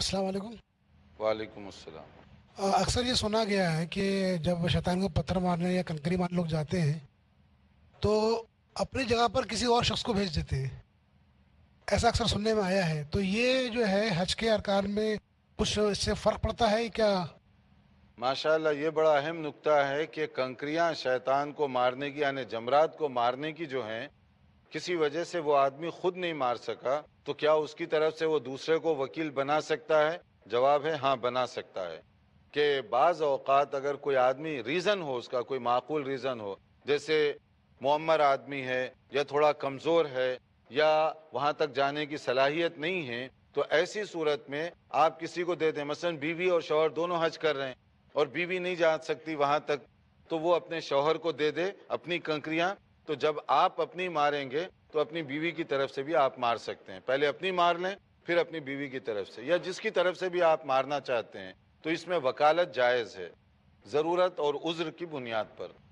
السلام علیکم وعلیکم السلام اکثر یہ سنا گیا ہے کہ جب شیطان کو پتھر مارنے یا کنکری مارنے لوگ جاتے ہیں تو اپنی جگہ پر کسی اور شخص کو بھیج دیتے ہیں ایسا اکثر سننے میں آیا ہے تو یہ جو ہے حج کے ارکان میں کچھ اس سے فرق پڑتا ہے کیا ماشاء اللہ یہ بڑا اہم نکتہ ہے کہ کنکریاں شیطان کو مارنے کی یعنی جمرات کو مارنے کی جو ہیں کسی وجہ سے وہ آدمی خود نہیں مار سکا تو کیا اس کی طرف سے وہ دوسرے کو وکیل بنا سکتا ہے جواب ہے ہاں بنا سکتا ہے کہ بعض اوقات اگر کوئی آدمی ریزن ہو اس کا کوئی معقول ریزن ہو جیسے معمر آدمی ہے یا تھوڑا کمزور ہے یا وہاں تک جانے کی صلاحیت نہیں ہے تو ایسی صورت میں آپ کسی کو دے دیں مثلا بیوی اور شوہر دونوں حج کر رہے ہیں اور بیوی نہیں جا سکتی وہاں تک تو وہ اپنے شوہر کو دے دے اپنی کنکریاں تو جب آپ اپنی ماریں گے تو اپنی بیوی کی طرف سے بھی آپ مار سکتے ہیں پہلے اپنی مار لیں پھر اپنی بیوی کی طرف سے یا جس کی طرف سے بھی آپ مارنا چاہتے ہیں تو اس میں وکالت جائز ہے ضرورت اور عذر کی بنیاد پر